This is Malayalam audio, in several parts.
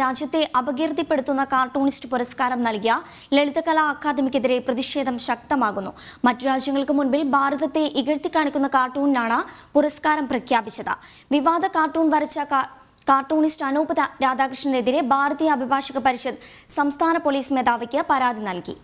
രാജ്യത്തെ അപകീർത്തിപ്പെടുത്തുന്ന കാർട്ടൂണിസ്റ്റ് പുരസ്കാരം നൽകിയ ലളിതകലാ അക്കാദമിക്കെതിരെ പ്രതിഷേധം ശക്തമാകുന്നു മറ്റു രാജ്യങ്ങൾക്ക് മുൻപിൽ ഭാരതത്തെ ഇകഴ്ത്തി കാണിക്കുന്ന കാർട്ടൂണിനാണ് പുരസ്കാരം പ്രഖ്യാപിച്ചത് വിവാദ കാർട്ടൂൺ വരച്ച കാർട്ടൂണിസ്റ്റ് അനൂപ് രാധാകൃഷ്ണനെതിരെ ഭാരതീയ അഭിഭാഷക പരിഷത്ത് സംസ്ഥാന പോലീസ് മേധാവിക്ക് പരാതി നൽകി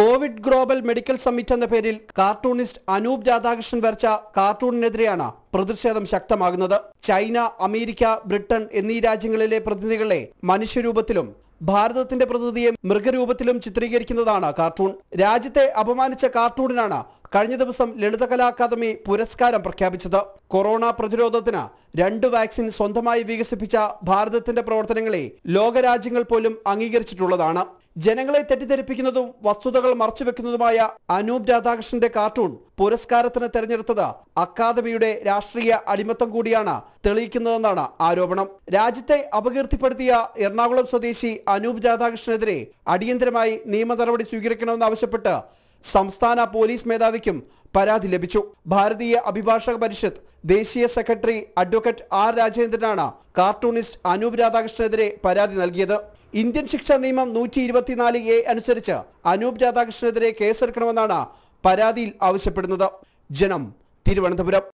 കോവിഡ് ഗ്ലോബൽ മെഡിക്കൽ സമ്മിറ്റ് എന്ന പേരിൽ കാർട്ടൂണിസ്റ്റ് അനൂപ് രാധാകൃഷ്ണൻ വരച്ച കാർട്ടൂണിനെതിരെയാണ് പ്രതിഷേധം ശക്തമാകുന്നത് ചൈന അമേരിക്ക ബ്രിട്ടൻ എന്നീ രാജ്യങ്ങളിലെ പ്രതിനിധികളെ മനുഷ്യരൂപത്തിലും ഭാരതത്തിന്റെ പ്രതിനിധിയെ മൃഗരൂപത്തിലും ചിത്രീകരിക്കുന്നതാണ് കാർട്ടൂൺ രാജ്യത്തെ അപമാനിച്ച കാർട്ടൂണിനാണ് കഴിഞ്ഞ ദിവസം ലളിതകലാ അക്കാദമി പുരസ്കാരം പ്രഖ്യാപിച്ചത് കൊറോണ പ്രതിരോധത്തിന് രണ്ട് വാക്സിൻ സ്വന്തമായി വികസിപ്പിച്ച ഭാരതത്തിന്റെ പ്രവർത്തനങ്ങളെ ലോകരാജ്യങ്ങൾ പോലും അംഗീകരിച്ചിട്ടുള്ളതാണ് ജനങ്ങളെ തെറ്റിദ്ധരിപ്പിക്കുന്നതും വസ്തുതകൾ മറച്ചുവെക്കുന്നതുമായ അനൂപ് രാധാകൃഷ്ണന്റെ കാർട്ടൂൺ പുരസ്കാരത്തിന് തെരഞ്ഞെടുത്തത് അക്കാദമിയുടെ രാഷ്ട്രീയ രാഷ്ട്രീയ അടിമത്തം കൂടിയാണ് തെളിയിക്കുന്നതെന്നാണ് ആരോപണം രാജ്യത്തെ അപകീർത്തിപ്പെടുത്തിയ എറണാകുളം സ്വദേശി അനൂപ് രാധാകൃഷ്ണനെതിരെ അടിയന്തരമായി നിയമ നടപടി സ്വീകരിക്കണമെന്നാവശ്യപ്പെട്ട് സംസ്ഥാന പോലീസ് മേധാവിക്കും പരാതി ലഭിച്ചു ഭാരതീയ അഭിഭാഷക പരിഷത്ത് ദേശീയ സെക്രട്ടറി അഡ്വക്കേറ്റ് ആർ രാജേന്ദ്രനാണ് കാർട്ടൂണിസ്റ്റ് അനൂപ് രാധാകൃഷ്ണനെതിരെ പരാതി നൽകിയത് ഇന്ത്യൻ ശിക്ഷാ നിയമം നൂറ്റി ഇരുപത്തിനാല് എ അനുസരിച്ച് അനൂപ് രാധാകൃഷ്ണനെതിരെ കേസെടുക്കണമെന്നാണ് പരാതിയിൽ ആവശ്യപ്പെടുന്നത് ജനം തിരുവനന്തപുരം